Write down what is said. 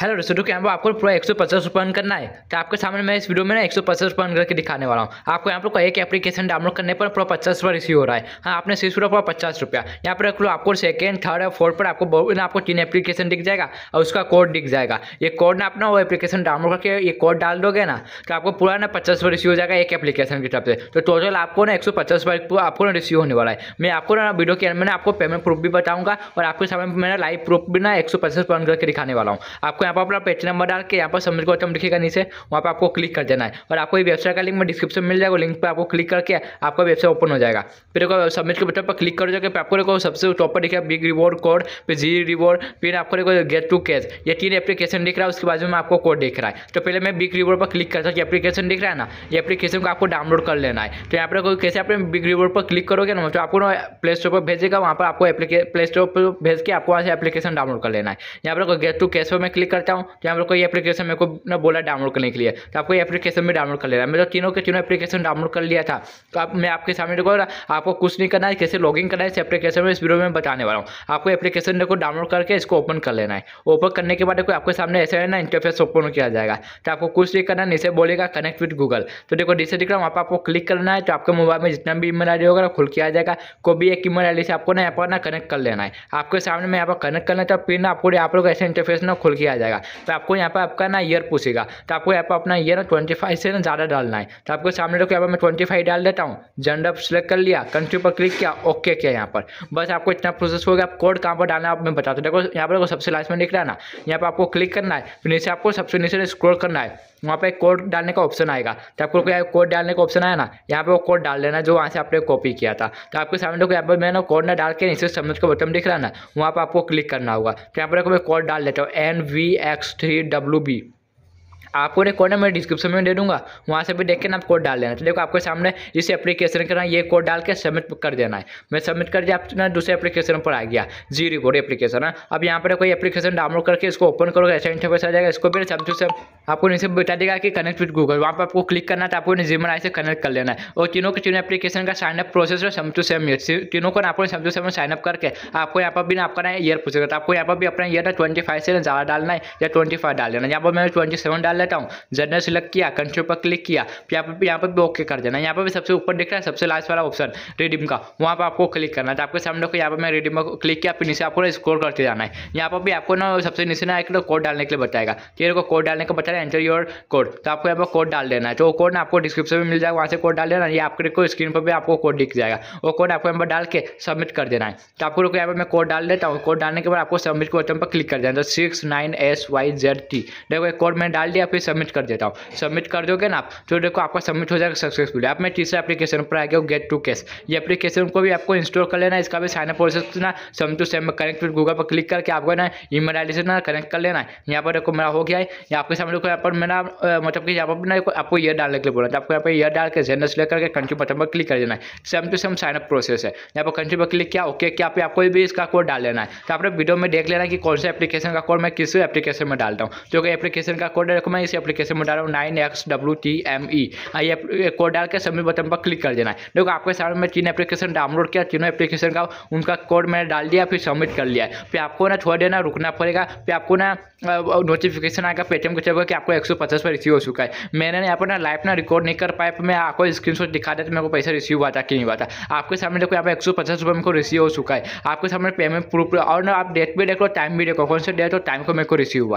hello दोस्तों तो पर आपको पूरा एक सौ पचास रुपये अर्न करना है तो आपके सामने मैं इस वीडियो में ना एक सौ पचास रुपये अर्न करके दिखाने वाला हूँ आपको यहाँ पर एक एप्लीकेशन डाउनलोड करने पर पूरा पचास रुपये रिसीव हो रहा है हाँ आपने सिर्फ पूरा पूरा पचास रुपया यहाँ पर रख लो आपको सेकंड थर्ड और फोर्थ पर आपको ना आपको तीन एप्लीकेशन दिख जाएगा और उसका कोड दिख जाएगा ये कोड ना अपना वो एप्लीकेशन डाउनलोड करके ये कोड डाल दोगे ना तो आपको पूरा ना पचास रुपये रिसीव हो जाएगा एक एप्लीकेशन की तरफ से तो टोटल आपको ना एक सौ पचास रुपये आपको ना रिसीव होने वाला है मैं आपको ना वीडियो के अंदर आपको पेमेंट प्रूफ भी बताऊँगा और आपके सामने मेरा लाइव प्रूफ भी ना एक सौ पचास रुपये करके दिखाने वाला हूँ आपको यहाँ पर अपना पेज नंबर डाल के यहाँ पर समझ गौतम आइटम नीचे वहाँ पर आपको क्लिक कर देना है और आपको वेबसाइट का लिंक में डिस्क्रिप्शन मिल जाएगा लिंक पर आपको क्लिक करके आपका वेबसाइट ओपन हो जाएगा फिर सबमिट के बटन पर क्लिक कर जाएगा आपको देखो सबसे टॉप पर लिखा बिग रिवॉर्ड कोड फिर जी रिवॉर्ड फिर आपको देखो गेट टू कैश ये तीन एप्लीकेशन दिख रहा है उसके बाद में आपको कोड दिख रहा है तो पहले मैं बिग रिवॉर्ड पर क्लिक करता हूँ एप्लीकेशन दिख रहा है ना ये एप्लीकेशन को आपको डाउनलोड कर लेना है तो यहाँ पर कैसे आप बिग रिवॉर्ड पर क्लिक करोगे ना तो आपको प्ले स्टोर पर भेजेगा वहाँ पर आपको प्ले स्टोर पर भेज के आपको वहाँ से एप्लीकेशन डाउनलोड कर लेना है यहाँ पर गेट टू कैश पर मैं क्लिक करता हूँ कि हम लोग को ये एप्लीकेशन मेरे को ना बोला डाउनलोड करने के लिए तो आपको ये एप्लीकेशन में डाउनलोड कर लेना मैं तो तीनों के तीनों एप्लीकेशन डाउनलोड कर लिया था तो आप मैं आपके सामने देखो आपको कुछ नहीं करना है कैसे लॉगिंग करना है इस एप्लीकेशन में इस वीडियो में बताने वाला हूँ आपको एप्लीकेशन देखो डाउनलोड करके इसको ओपन कर लेना है ओपन करने के बाद देखो आपके सामने ऐसे है ना इंटरफेस ओपन किया जाएगा तो आपको कुछ नहीं करना नीचे बोलेगा कनेक्ट विथ गूगल तो देखो नीचे दिख रहा हूँ आपको क्लिक करना है तो आपके मोबाइल में जितना भी ईमेल आई होगा खुल के आ जाएगा कोई भी एक ईमेल आई से आपको ना यहाँ पर ना कनेक्ट कर लेना है आपके सामने में यहाँ पर कनेक्ट करना है तो फिर ना आपको यहाँ पर ऐसे इंटरफेस ना खुल के आ जाएगा जाएगा तो आपको यहाँ पर आपका ना ईयर पूछेगा तो आपको यहाँ पर अपना ईयर ट्वेंटी फाइव से ना ज़्यादा डालना है तो आपको सामने रखो यहाँ पर मैं ट्वेंटी फाइव डाल देता हूँ जेंडर सेलेक्ट कर लिया कंट्री पर क्लिक किया ओके किया यहाँ पर बस आपको इतना प्रोसेस होगा आप कोड कहाँ पर डालना आप मैं बताता हूँ देखो यहाँ पर देखो सबसे लास्ट में लिख रहा है ना यहाँ पर आपको क्लिक करना है फिर नीचे आपको सबसे नीचे स्क्रोल करना है वहाँ पर कोड डालने का ऑप्शन आएगा तो आपको कोड डालने का ऑप्शन आया ना यहाँ पर वो कोड डाल देना जो वहाँ से आपने कॉपी किया था तो आपके सामने देखो यहाँ पर मैंने कोड ना डाल के नीचे समझ को बटन दिख रहा है ना वहाँ पर आपको क्लिक करना होगा तो यहाँ पर देखो मैं कोड डाल देता हूँ N V X three W B आपको रिकॉर्ड मैं डिस्क्रिप्शन में दे दूंगा वहाँ से भी देख के ना आप कोड डाल देना तो देखो आपके सामने जिसे एप्लीकेशन करना है ये कोड डाल के सबमिट कर देना है मैं सबमिट कर दिया आप दूसरे एप्लीकेशन पर आ गया जी रिपोर्ट एप्लीकेशन है अब यहाँ पर कोई एप्लीकेशन डाउनलोड करके इसको ओपन करोगे ऐसा इंटरफेस आ जाएगा इसको भी सब से आपको नीचे बता देगा कि कनेक्ट विद गूगल वहाँ पर आपको क्लिक करना है तो आपको जीमन आई से कनेक्ट कर लेना है और तीनों के तीनों एप्लीकेशन का साइनअप प्रोसेस है टू सेम तीनों को आपको टू सेम साइनअप करके आपको यहाँ पर भी ना ईयर पूछेगा तो आपको यहाँ पर भी अपना ईयर ट्वेंटी फाइव से ज़्यादा डालना है या ट्वेंटी फाइव डाल देना यहाँ पर मैंने ट्वेंटी सेवन डाल लेता हूँ जनरल सिलेक्ट किया कंट्रो पर क्लिक किया यहाँ पर यहाँ पर भी ओके कर देना यहाँ पर भी सबसे ऊपर दिख रहा है सबसे लास्ट वाला ऑप्शन रिडीम का वहाँ पर आपको क्लिक करना है तो आपके सामने को यहाँ पर मैं रिडीम को क्लिक किया फिर नीचे आपको स्कोर करते जाना है यहाँ पर भी आपको ना सबसे नीचे ना एक कोड डालने के लिए बताएगा तेरे को कोड डालने का बता रहा एंटर योर कोड तो आपको यहाँ पर कोड डाल देना है तो कोड ना आपको डिस्क्रिप्शन में मिल जाएगा वहाँ से कोड डाल देना ये आपके को स्क्रीन पर भी आपको कोड दिख जाएगा वो कोड आपको यहाँ पर डाल के सबमिट कर देना है तो आपको रुको यहाँ पर मैं कोड डाल देता हूँ कोड डालने के बाद आपको सबमिट के बटन पर क्लिक कर देना तो six nine S Y Z T देखो कोड मैंने डाल दिया या फिर सबमिट कर देता हूँ सबमिट कर दोगे ना तो देखो आपका सबमिट हो जाएगा सक्सेसफुल आप मैं तीसरे एप्लीकेशन पर आ गया गेट टू कैश ये एप्लीकेशन को भी आपको इंस्टॉल कर लेना इसका भी साइन अप प्रोसेस ना same to same connect with Google पर क्लिक करके आपको ना ई मेल आई से ना कनेक्ट कर लेना है यहाँ पर देखो मेरा हो गया है या आपके सामने यहाँ पर मेरा मतलब कि यहाँ पर ना आपको ईयर डालने के लिए बोला था आपको यहाँ पर ईयर डाल के जेनर सेलेक्ट करके कंट्री बटन पर क्लिक कर देना है same to same sign up process है यहाँ पर कंट्री पर क्लिक किया ओके क्या पे आपको भी इसका कोड डाल लेना है तो आपने वीडियो में देख लेना कि कौन सा एप्लीकेशन का कोड मैं किस एप्लीकेशन में डालता हूँ तो एप्लीकेशन का कोड मैं इस एप्लीकेशन में डाल रहा हूँ nine X W T M E ये कोड डाल के सबमिट बटन पर क्लिक कर देना है देखो आपके सामने मैं तीन एप्लीकेशन डाउनलोड किया तीनों एप्लीकेशन का उनका कोड मैंने डाल दिया फिर सबमिट कर लिया फिर आपको ना थोड़ा देर ना रुकना पड़ेगा फिर आपको ना नोटिफिकेशन आएगा पेटीएम को चलेगा कि आपको एक सौ पचास पर रिसीव हो चुका है मैंने यहाँ पर ना लाइफ ना रिकॉर्ड नहीं कर पाया मैं आपको स्क्रीनशॉट दिखा देता मेरे को पैसा रिसीव हुआ था कि नहीं हुआ था आपके सामने देखो यहाँ पर एक सौ पचास रुपये मेरे को रिसीव हो चुका है आपके सामने पेमेंट प्रूफ और ना आप डेट भी देख लो टाइम भी देखो कौन सा डेट हो टाइम को मेरे को रिसीव हुआ